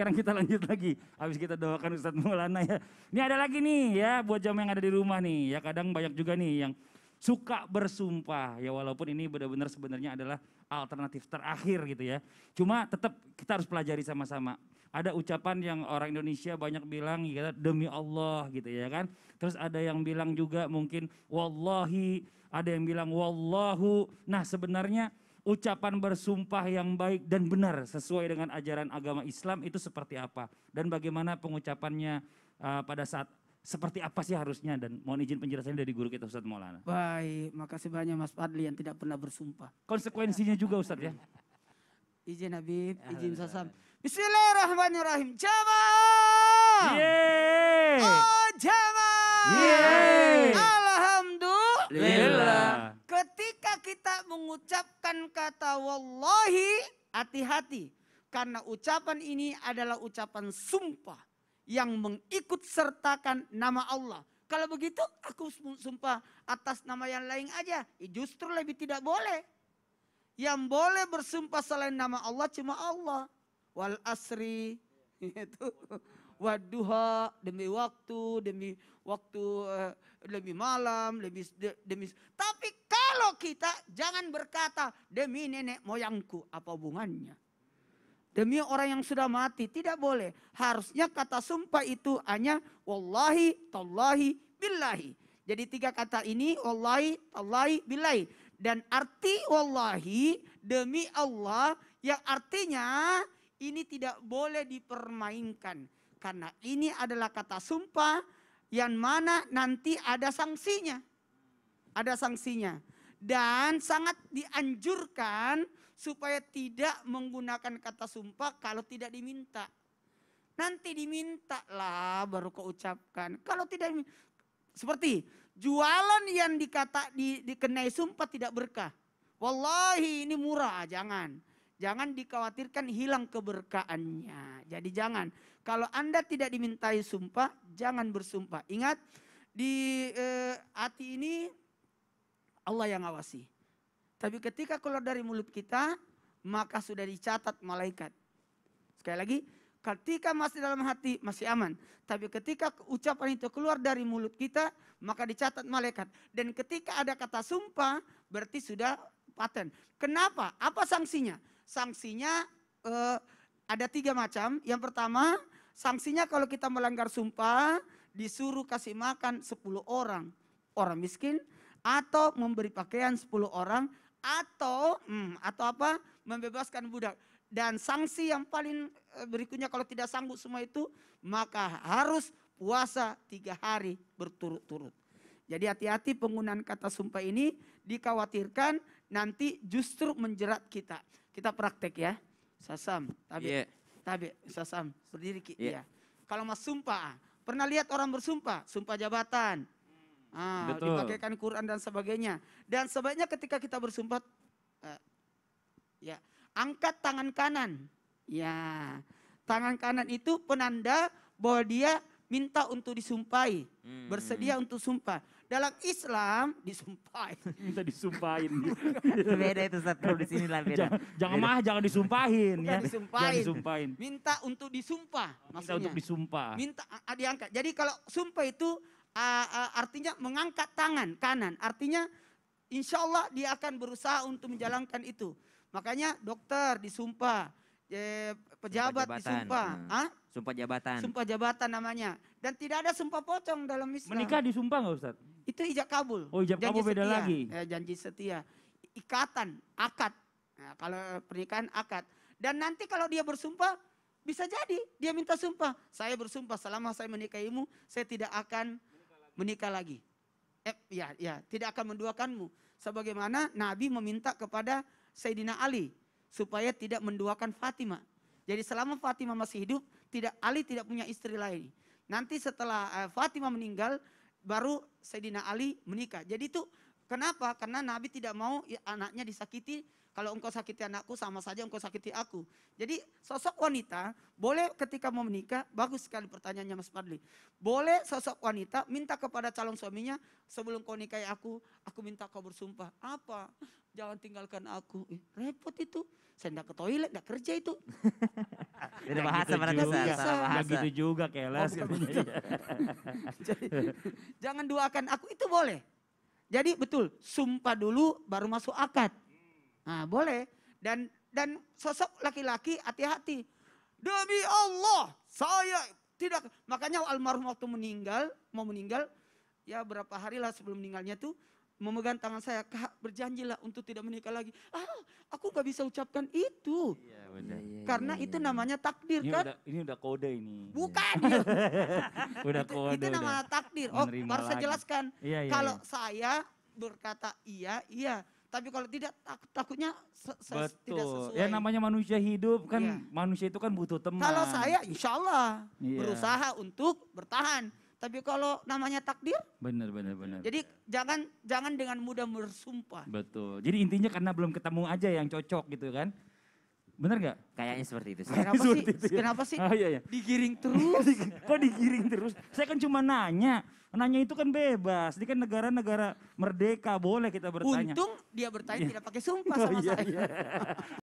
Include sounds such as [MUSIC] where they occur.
sekarang kita lanjut lagi. Habis kita doakan Ustadz Maulana ya. Ini ada lagi nih ya buat jam yang ada di rumah nih. Ya kadang banyak juga nih yang suka bersumpah ya walaupun ini benar-benar sebenarnya adalah alternatif terakhir gitu ya. Cuma tetap kita harus pelajari sama-sama. Ada ucapan yang orang Indonesia banyak bilang ya, demi Allah gitu ya kan. Terus ada yang bilang juga mungkin wallahi, ada yang bilang wallahu. Nah, sebenarnya ucapan bersumpah yang baik dan benar sesuai dengan ajaran agama Islam itu seperti apa dan bagaimana pengucapannya uh, pada saat seperti apa sih harusnya dan mohon izin penjelasan dari guru kita Ustadz Maulana. Baik, makasih banyak Mas Fadli yang tidak pernah bersumpah. Konsekuensinya juga Ustadz ya. izin Habib, ya, izin Sasam. Bismillahirrahmanirrahim. Jamaah mengucapkan kata wallahi hati-hati karena ucapan ini adalah ucapan sumpah yang mengikut sertakan nama Allah. Kalau begitu aku sumpah atas nama yang lain aja, ya, justru lebih tidak boleh. Yang boleh bersumpah selain nama Allah cuma Allah. Wal asri [LAUGHS] itu waduha demi waktu, demi waktu eh, demi malam, demi demi kita jangan berkata demi nenek moyangku apa hubungannya. Demi orang yang sudah mati tidak boleh. Harusnya kata sumpah itu hanya wallahi, tallahi, billahi. Jadi tiga kata ini wallahi, tallahi, billahi. Dan arti wallahi demi Allah yang artinya ini tidak boleh dipermainkan. Karena ini adalah kata sumpah yang mana nanti ada sanksinya. Ada sanksinya. Dan sangat dianjurkan supaya tidak menggunakan kata sumpah kalau tidak diminta. Nanti diminta lah baru kau ucapkan. Kalau tidak seperti jualan yang dikata di, dikenai sumpah tidak berkah. Wallahi ini murah, jangan. Jangan dikhawatirkan hilang keberkaannya. Jadi jangan. Kalau Anda tidak dimintai sumpah, jangan bersumpah. Ingat di eh, hati ini Allah yang awasi. Tapi ketika keluar dari mulut kita, maka sudah dicatat malaikat. Sekali lagi, ketika masih dalam hati masih aman. Tapi ketika ucapan itu keluar dari mulut kita, maka dicatat malaikat. Dan ketika ada kata sumpah, berarti sudah paten. Kenapa? Apa sanksinya? Sanksinya eh, ada tiga macam. Yang pertama, sanksinya kalau kita melanggar sumpah, disuruh kasih makan 10 orang. Orang miskin, atau memberi pakaian 10 orang atau hmm, atau apa membebaskan budak dan sanksi yang paling eh, berikutnya kalau tidak sanggup semua itu maka harus puasa tiga hari berturut-turut. Jadi hati-hati penggunaan kata sumpah ini dikhawatirkan nanti justru menjerat kita. Kita praktek ya. Sasam, tabi, yeah. tabi, sasam, berdiri. Yeah. Ya. Iya. Kalau mas sumpah, pernah lihat orang bersumpah? Sumpah jabatan, Ah, Betul. dipakaikan Quran dan sebagainya. Dan sebaiknya ketika kita bersumpah uh, ya, angkat tangan kanan. Ya. Tangan kanan itu penanda bahwa dia minta untuk disumpai hmm. bersedia untuk sumpah. Dalam Islam disumpai [LAUGHS] Minta disumpahin. [LAUGHS] beda itu satu di sini lah beda. Jangan, jangan mah jangan disumpahin Bukan ya. Disumpahin. Jangan disumpahin. Minta untuk disumpah. Maksudnya. untuk disumpah. Minta ah, diangkat. Jadi kalau sumpah itu artinya mengangkat tangan kanan. Artinya insya Allah dia akan berusaha untuk menjalankan itu. Makanya dokter disumpah, eh, pejabat sumpah disumpah. Hmm. Hah? Sumpah jabatan. Sumpah jabatan namanya. Dan tidak ada sumpah pocong dalam Islam. Menikah disumpah nggak Ustaz? Itu ijab kabul. Oh ijab kabul beda setia. lagi. Ya, janji setia. Ikatan, akad. Nah, kalau pernikahan akad. Dan nanti kalau dia bersumpah, bisa jadi dia minta sumpah. Saya bersumpah selama saya menikahimu, saya tidak akan menikah lagi. Eh, ya, ya, tidak akan menduakanmu. Sebagaimana Nabi meminta kepada Sayyidina Ali supaya tidak menduakan Fatima Jadi selama Fatima masih hidup, tidak Ali tidak punya istri lain. Nanti setelah eh, Fatima meninggal, baru Sayyidina Ali menikah. Jadi itu Kenapa? Karena Nabi tidak mau anaknya disakiti. Kalau engkau sakiti anakku sama saja engkau sakiti aku. Jadi sosok wanita boleh ketika mau menikah, bagus sekali pertanyaannya Mas Fadli. Boleh sosok wanita minta kepada calon suaminya, sebelum kau nikahi aku, aku minta kau bersumpah. Apa? Jangan tinggalkan aku. Eh, repot itu. Saya enggak ke toilet, enggak kerja itu. [LAUGHS] Jadi bahasa gitu mana bahasa. gitu juga keles. Oh, gitu. [LAUGHS] [LAUGHS] Jadi, jangan doakan aku itu boleh. Jadi betul, sumpah dulu baru masuk akad. Nah, boleh. Dan dan sosok laki-laki hati-hati. Demi Allah, saya tidak makanya almarhum waktu meninggal, mau meninggal ya berapa hari lah sebelum meninggalnya tuh memegang tangan saya, kak berjanjilah untuk tidak menikah lagi. Ah, aku gak bisa ucapkan itu. Iya, benar. Iya, iya, Karena iya, itu iya. namanya takdir ini kan. Udah, ini udah kode ini. Bukan. Iya. [LAUGHS] udah kode. Itu, itu namanya takdir. Oh, harus saya jelaskan. Iya, iya, kalau iya. saya berkata iya, iya. Tapi kalau tidak tak, takutnya se -se Betul. tidak ya, sesuai. Ya namanya manusia hidup kan iya. manusia itu kan butuh teman. Kalau saya insya Allah iya. berusaha untuk bertahan. Tapi kalau namanya takdir, benar benar benar. Jadi jangan jangan dengan mudah bersumpah. Betul. Jadi intinya karena belum ketemu aja yang cocok gitu kan. Bener gak? Kayaknya seperti itu. Kenapa [LAUGHS] sih? Itu ya. Kenapa sih? Oh, iya, iya. Digiring [LAUGHS] terus. Kok digiring terus? Saya kan cuma nanya. Nanya itu kan bebas. Ini kan negara-negara merdeka. Boleh kita bertanya. Untung dia bertanya iya. tidak pakai sumpah sama [LAUGHS] oh, iya, saya. Iya.